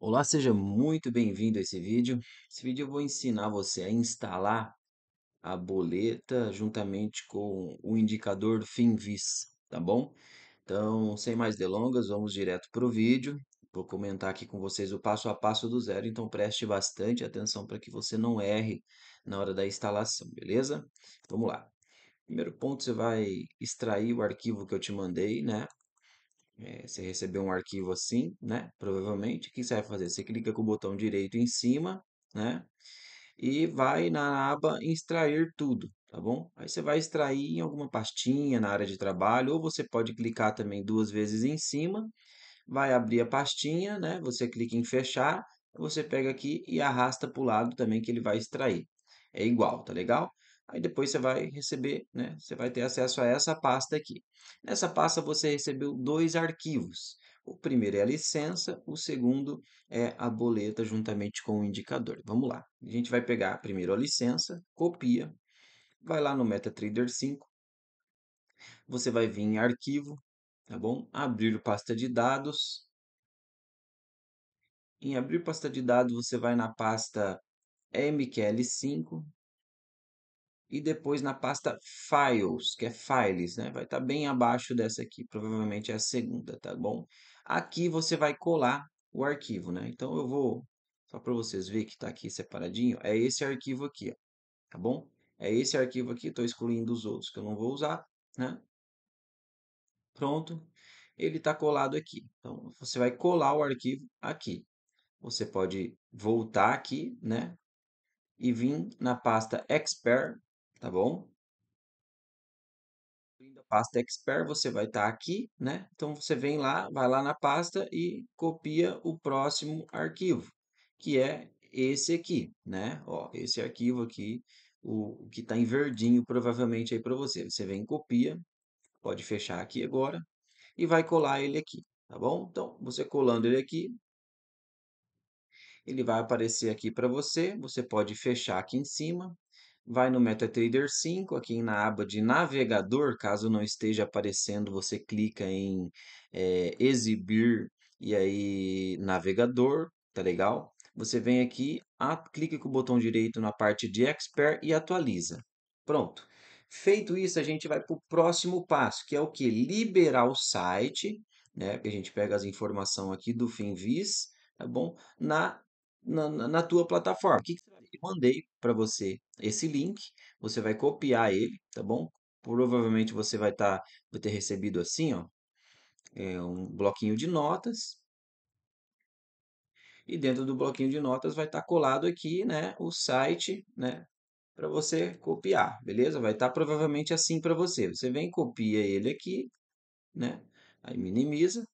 Olá, seja muito bem-vindo a esse vídeo. Esse vídeo eu vou ensinar você a instalar a boleta juntamente com o indicador FinVis, tá bom? Então, sem mais delongas, vamos direto para o vídeo. Vou comentar aqui com vocês o passo a passo do zero, então preste bastante atenção para que você não erre na hora da instalação, beleza? Vamos lá. Primeiro ponto, você vai extrair o arquivo que eu te mandei, né? É, você recebeu um arquivo assim, né? Provavelmente, o que você vai fazer? Você clica com o botão direito em cima, né? E vai na aba extrair tudo, tá bom? Aí você vai extrair em alguma pastinha na área de trabalho, ou você pode clicar também duas vezes em cima, vai abrir a pastinha, né? Você clica em fechar, você pega aqui e arrasta para o lado também que ele vai extrair. É igual, tá legal? Aí depois você vai receber, né? Você vai ter acesso a essa pasta aqui. Nessa pasta você recebeu dois arquivos. O primeiro é a licença, o segundo é a boleta juntamente com o indicador. Vamos lá. A gente vai pegar primeiro a licença, copia, vai lá no MetaTrader 5. Você vai vir em arquivo, tá bom? Abrir pasta de dados. Em abrir pasta de dados, você vai na pasta MQL5, e depois na pasta Files, que é Files, né? Vai estar tá bem abaixo dessa aqui, provavelmente é a segunda, tá bom? Aqui você vai colar o arquivo, né? Então eu vou, só para vocês verem que está aqui separadinho, é esse arquivo aqui, ó, tá bom? É esse arquivo aqui, estou excluindo os outros que eu não vou usar, né? Pronto, ele está colado aqui. Então você vai colar o arquivo aqui. Você pode voltar aqui, né? E vir na pasta Expert tá bom? Pasta Expert, você vai estar tá aqui, né? Então você vem lá, vai lá na pasta e copia o próximo arquivo, que é esse aqui, né? Ó, esse arquivo aqui, o que está em verdinho provavelmente aí para você. Você vem copia, pode fechar aqui agora e vai colar ele aqui, tá bom? Então você colando ele aqui, ele vai aparecer aqui para você. Você pode fechar aqui em cima vai no MetaTrader 5, aqui na aba de navegador, caso não esteja aparecendo, você clica em é, exibir e aí navegador, tá legal? Você vem aqui, a, clica com o botão direito na parte de expert e atualiza. Pronto. Feito isso, a gente vai para o próximo passo, que é o que? Liberar o site, né? Que a gente pega as informações aqui do Finvis, tá bom? Na, na, na tua plataforma. O que, e mandei para você esse link. Você vai copiar ele, tá bom? Provavelmente você vai, tá, vai ter recebido assim, ó, é um bloquinho de notas. E dentro do bloquinho de notas vai estar tá colado aqui, né, o site, né, para você copiar, beleza? Vai estar tá provavelmente assim para você. Você vem copia ele aqui, né? Aí minimiza,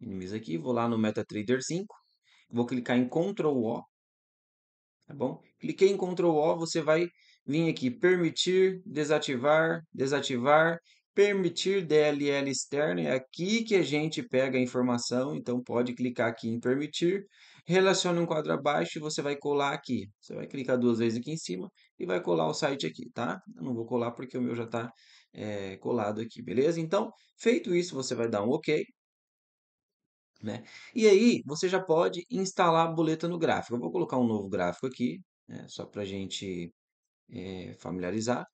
minimiza aqui, vou lá no MetaTrader 5, vou clicar em Ctrl O tá bom? Cliquei em Ctrl O, você vai vir aqui, permitir, desativar, desativar, permitir DLL externo, é aqui que a gente pega a informação, então pode clicar aqui em permitir, relaciona um quadro abaixo e você vai colar aqui. Você vai clicar duas vezes aqui em cima e vai colar o site aqui, tá? Eu não vou colar porque o meu já está é, eh, colado aqui, beleza? Então, feito isso, você vai dar um OK. Né? E aí, você já pode instalar a boleta no gráfico. Eu vou colocar um novo gráfico aqui, né, só para a gente eh, familiarizar.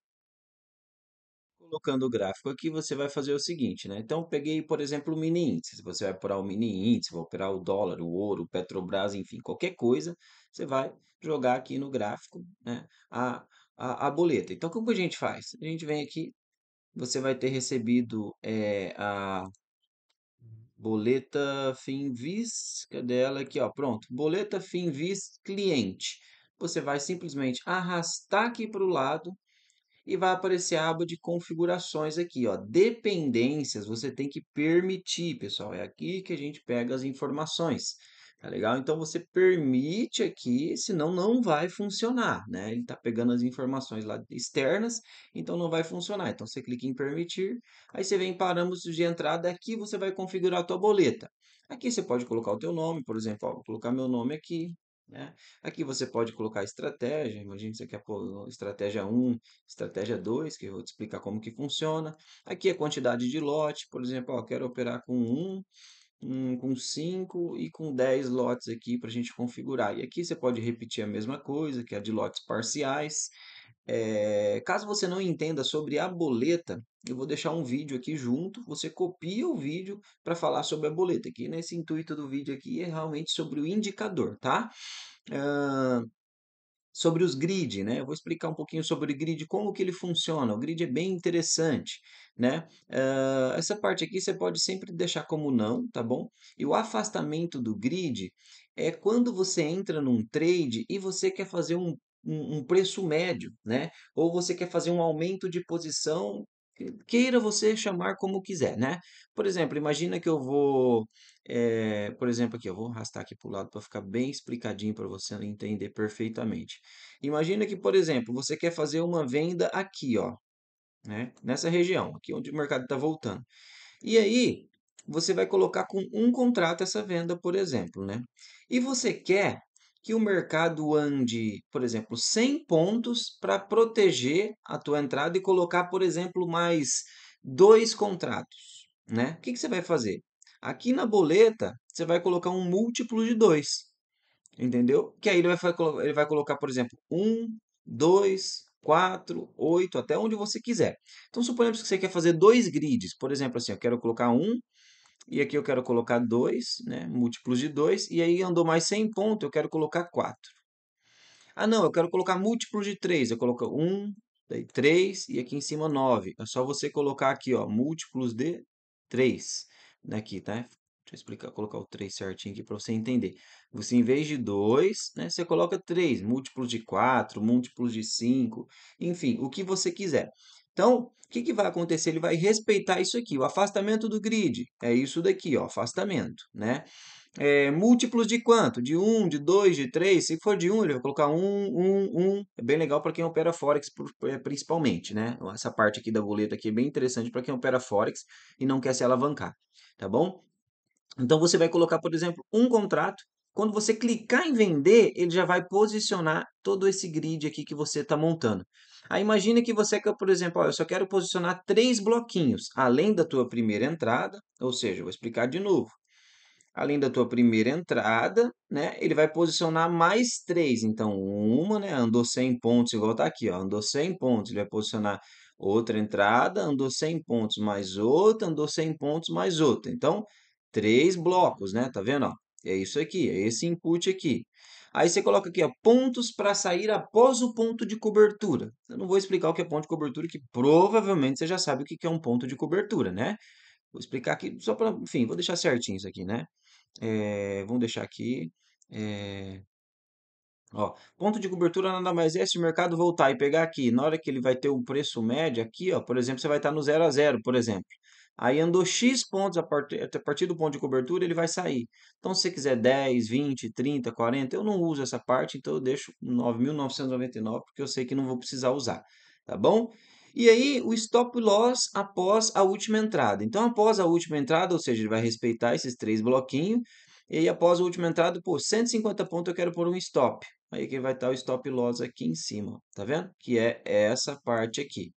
Colocando o gráfico aqui, você vai fazer o seguinte, né? Então, eu peguei, por exemplo, o mini índice. Você vai operar o mini índice, vai operar o dólar, o ouro, o Petrobras, enfim, qualquer coisa, você vai jogar aqui no gráfico né, a, a, a boleta. Então, como que a gente faz? A gente vem aqui, você vai ter recebido é, a, Boleta Finvis, cadê ela aqui, ó, pronto. Boleta Finvis cliente. Você vai simplesmente arrastar aqui para o lado e vai aparecer a aba de configurações aqui, ó. Dependências, você tem que permitir, pessoal. É aqui que a gente pega as informações. Tá legal? Então você permite aqui, senão não vai funcionar, né? Ele está pegando as informações lá externas, então não vai funcionar. Então você clica em permitir, aí você vem em parâmetros de entrada, aqui você vai configurar a tua boleta. Aqui você pode colocar o teu nome, por exemplo, ó, vou colocar meu nome aqui, né? Aqui você pode colocar estratégia, imagina que você quer pôr estratégia 1, estratégia 2, que eu vou te explicar como que funciona. Aqui a quantidade de lote, por exemplo, ó, quero operar com 1, um, com 5 e com 10 lotes aqui para a gente configurar. E aqui você pode repetir a mesma coisa, que é a de lotes parciais. É, caso você não entenda sobre a boleta, eu vou deixar um vídeo aqui junto, você copia o vídeo para falar sobre a boleta, que nesse intuito do vídeo aqui é realmente sobre o indicador, tá? Uh, sobre os grid, né? Eu vou explicar um pouquinho sobre o grid, como que ele funciona. O grid é bem interessante, né? Uh, essa parte aqui você pode sempre deixar como não, tá bom? E o afastamento do grid é quando você entra num trade e você quer fazer um um, preço médio, né? Ou você quer fazer um aumento de posição queira você chamar como quiser, né? Por exemplo, imagina que eu vou, é, por exemplo, aqui, eu vou arrastar aqui para o lado para ficar bem explicadinho para você entender perfeitamente. Imagina que, por exemplo, você quer fazer uma venda aqui, ó, né? Nessa região, aqui onde o mercado está voltando. E aí, você vai colocar com um contrato essa venda, por exemplo, né? E você quer que o mercado ande, por exemplo, 100 pontos para proteger a tua entrada e colocar, por exemplo, mais dois contratos, né? O que, que você vai fazer? Aqui na boleta, você vai colocar um múltiplo de 2, entendeu? Que aí ele vai, ele vai colocar, por exemplo, 1, 2, 4, 8, até onde você quiser. Então, suponhamos que você quer fazer dois grids. Por exemplo, assim, eu quero colocar um e aqui eu quero colocar 2, né? múltiplos de 2. E aí andou mais 100 pontos, eu quero colocar 4. Ah, não, eu quero colocar múltiplos de 3. Eu coloco 1, daí 3 e aqui em cima 9. É só você colocar aqui, ó, múltiplos de 3. Daqui, tá? Deixa eu explicar, colocar o 3 certinho aqui para você entender. Você, em vez de 2, né, você coloca 3, múltiplos de 4, múltiplos de 5, enfim, o que você quiser. Então, o que, que vai acontecer? Ele vai respeitar isso aqui, o afastamento do grid. É isso daqui, ó, afastamento, né? É, múltiplos de quanto? De 1, um, de 2, de 3. Se for de 1, um, ele vai colocar 1, 1, 1. É bem legal para quem opera Forex, é, principalmente, né? Essa parte aqui da boleta aqui é bem interessante para quem opera Forex e não quer se alavancar, tá bom? Então você vai colocar, por exemplo, um contrato. Quando você clicar em vender, ele já vai posicionar todo esse grid aqui que você está montando. Aí imagine que você quer, por exemplo, ó, eu só quero posicionar três bloquinhos, além da tua primeira entrada, ou seja, vou explicar de novo. Além da tua primeira entrada, né, ele vai posicionar mais três. Então, uma, né, andou 100 pontos, igual está aqui, ó, andou 100 pontos, ele vai posicionar outra entrada, andou 100 pontos mais outra, andou 100 pontos mais outra. Então, três blocos, né? Tá vendo? Ó? É isso aqui, é esse input aqui. Aí você coloca aqui, ó, pontos para sair após o ponto de cobertura. Eu não vou explicar o que é ponto de cobertura, que provavelmente você já sabe o que é um ponto de cobertura, né? Vou explicar aqui só para, enfim, vou deixar certinho isso aqui, né? É, vamos deixar aqui. É, ó, ponto de cobertura nada mais é se o mercado voltar e pegar aqui, na hora que ele vai ter um preço médio aqui, ó, por exemplo, você vai estar no 0 a 0, por exemplo. Aí andou X pontos a partir, a partir do ponto de cobertura, ele vai sair. Então, se você quiser 10, 20, 30, 40, eu não uso essa parte, então eu deixo 9.999, porque eu sei que não vou precisar usar, tá bom? E aí, o stop loss após a última entrada. Então, após a última entrada, ou seja, ele vai respeitar esses três bloquinhos, e aí, após a última entrada, por 150 pontos, eu quero pôr um stop. Aí, que vai estar o stop loss aqui em cima, tá vendo? Que é essa parte aqui.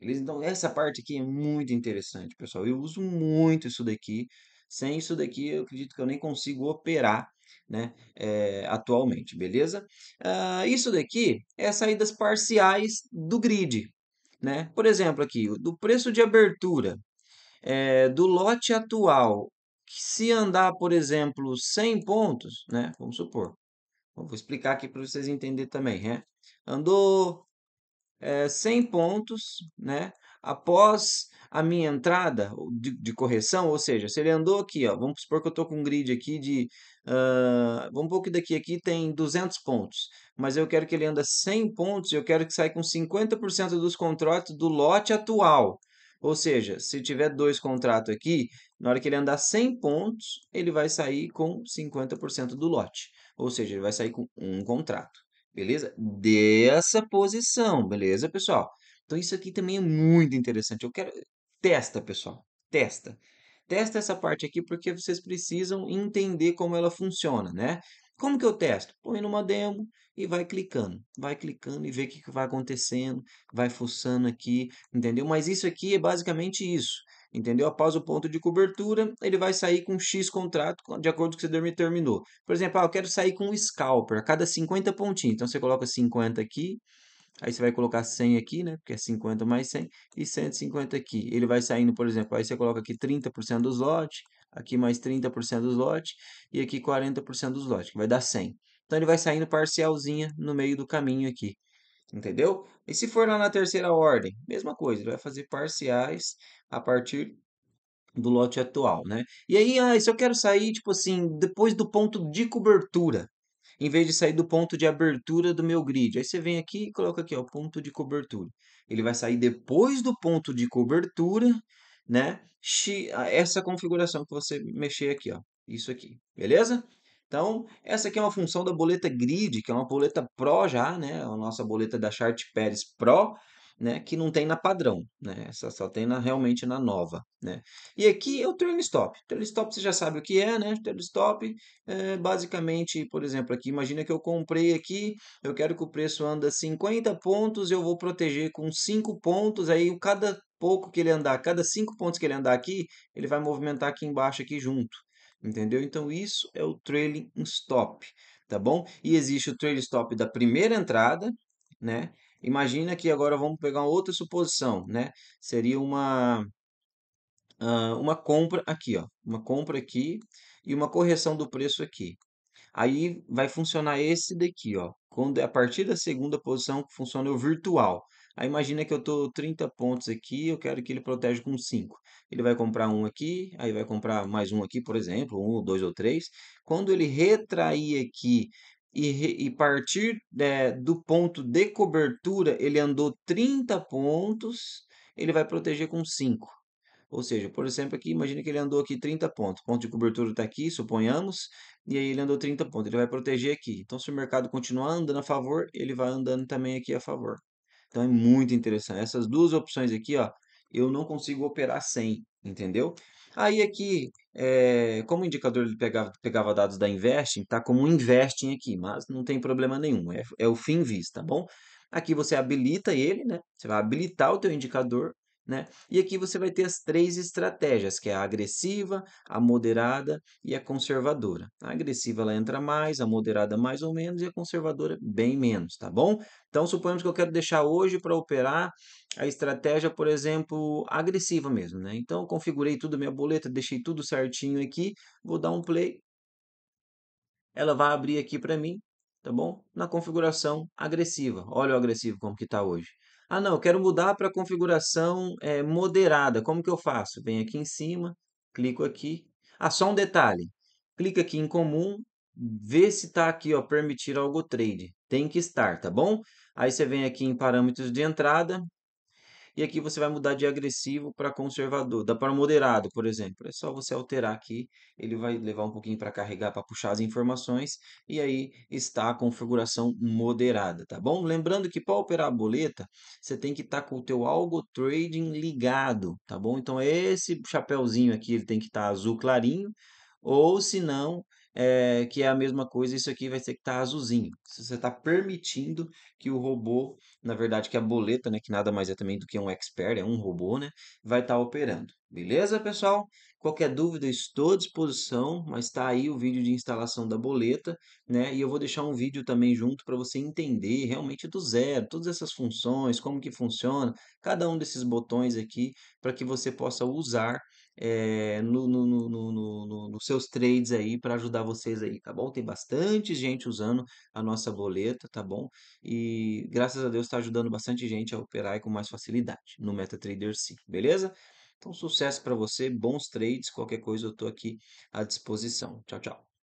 Então, essa parte aqui é muito interessante, pessoal. Eu uso muito isso daqui. Sem isso daqui, eu acredito que eu nem consigo operar né, é, atualmente, beleza? Uh, isso daqui é saídas parciais do grid. Né? Por exemplo, aqui, do preço de abertura é, do lote atual, se andar, por exemplo, 100 pontos, né, vamos supor, vou explicar aqui para vocês entenderem também. Né? Andou é, eh, 100 pontos né, após a minha entrada de, de, correção, ou seja, se ele andou aqui, ó, vamos supor que eu estou com um grid aqui de, uh, vamos supor que daqui aqui tem 200 pontos, mas eu quero que ele anda 100 pontos e eu quero que saia com 50% dos contratos do lote atual. Ou seja, se tiver dois contratos aqui, na hora que ele andar 100 pontos, ele vai sair com 50% do lote. Ou seja, ele vai sair com um contrato beleza? Dessa posição, beleza, pessoal? Então isso aqui também é muito interessante. Eu quero testa, pessoal, testa. Testa essa parte aqui porque vocês precisam entender como ela funciona, né? Como que eu testo? Põe numa demo e vai clicando. Vai clicando e vê o que, que vai acontecendo, vai fuçando aqui, entendeu? Mas isso aqui é basicamente isso entendeu? Após o ponto de cobertura, ele vai sair com X contrato de acordo com o que você terminou. Por exemplo, ah, eu quero sair com um scalper a cada 50 pontinhos. Então você coloca 50 aqui, aí você vai colocar 100 aqui, né? Porque é 50 mais 100 e 150 aqui. Ele vai saindo, por exemplo, aí você coloca aqui 30% dos lotes, aqui mais 30% dos lotes e aqui 40% dos lotes, que vai dar 100. Então ele vai saindo parcialzinha no meio do caminho aqui entendeu? E se for lá na terceira ordem, mesma coisa, ele vai fazer parciais a partir do lote atual, né? E aí, ah, se eu quero sair, tipo assim, depois do ponto de cobertura, em vez de sair do ponto de abertura do meu grid. Aí você vem aqui e coloca aqui, ó, ponto de cobertura. Ele vai sair depois do ponto de cobertura, né? Essa configuração que você mexer aqui, ó, isso aqui, beleza? Então, essa aqui é uma função da boleta grid, que é uma boleta Pro já, né? A nossa boleta da Chart Pérez Pro, né? Que não tem na padrão, né? Essa só tem na, realmente na nova, né? E aqui é o turn stop. Turn stop você já sabe o que é, né? Turn stop é basicamente, por exemplo, aqui, imagina que eu comprei aqui, eu quero que o preço anda 50 pontos, eu vou proteger com 5 pontos, aí cada pouco que ele andar, cada 5 pontos que ele andar aqui, ele vai movimentar aqui embaixo aqui junto entendeu? Então isso é o trailing stop, tá bom? E existe o trailing stop da primeira entrada, né? Imagina que agora vamos pegar uma outra suposição, né? Seria uma uma compra aqui, ó, uma compra aqui e uma correção do preço aqui. Aí vai funcionar esse daqui, ó, quando é a partir da segunda posição que funciona é o virtual. Aí imagina que eu estou 30 pontos aqui, eu quero que ele proteja com 5. Ele vai comprar um aqui, aí vai comprar mais um aqui, por exemplo, um, dois ou três. Quando ele retrair aqui e, e partir é, do ponto de cobertura, ele andou 30 pontos, ele vai proteger com 5. Ou seja, por exemplo, aqui, imagina que ele andou aqui 30 pontos. Ponto de cobertura está aqui, suponhamos, e aí ele andou 30 pontos. Ele vai proteger aqui. Então, se o mercado continuar andando a favor, ele vai andando também aqui a favor. Então é muito interessante. Essas duas opções aqui, ó, eu não consigo operar sem, entendeu? Aí aqui, é, como o indicador ele pegava, pegava dados da Investing, tá como Investing aqui, mas não tem problema nenhum, é, é o FinVis, tá bom? Aqui você habilita ele, né? Você vai habilitar o teu indicador né? E aqui você vai ter as três estratégias, que é a agressiva, a moderada e a conservadora. A agressiva ela entra mais, a moderada mais ou menos e a conservadora bem menos, tá bom? Então suponhamos que eu quero deixar hoje para operar a estratégia, por exemplo, agressiva mesmo, né? Então eu configurei tudo minha boleta, deixei tudo certinho aqui, vou dar um play. Ela vai abrir aqui para mim, tá bom? Na configuração agressiva. Olha o agressivo como que está hoje. Ah, não, eu quero mudar para configuração é, moderada. Como que eu faço? Venho aqui em cima, clico aqui. Ah, só um detalhe. Clica aqui em comum, vê se está aqui, ó, permitir algo trade. Tem que estar, tá bom? Aí você vem aqui em parâmetros de entrada, e aqui você vai mudar de agressivo para conservador, dá para moderado, por exemplo. É só você alterar aqui, ele vai levar um pouquinho para carregar, para puxar as informações, e aí está a configuração moderada, tá bom? Lembrando que para operar a boleta, você tem que estar tá com o teu algo trading ligado, tá bom? Então esse chapéuzinho aqui, ele tem que estar tá azul clarinho, ou se não, é, que é a mesma coisa, isso aqui vai ter que estar tá azulzinho. Você está permitindo que o robô, na verdade, que a boleta, né, que nada mais é também do que um expert, é um robô, né, vai estar tá operando. Beleza, pessoal? Qualquer dúvida, estou à disposição, mas está aí o vídeo de instalação da boleta, né? E eu vou deixar um vídeo também junto para você entender realmente do zero, todas essas funções, como que funciona, cada um desses botões aqui, para que você possa usar é, no, no, no, nos seus trades aí para ajudar vocês aí, tá bom? Tem bastante gente usando a nossa boleta, tá bom? E graças a Deus está ajudando bastante gente a operar com mais facilidade no MetaTrader 5, beleza? Então, sucesso para você, bons trades, qualquer coisa eu estou aqui à disposição. Tchau, tchau.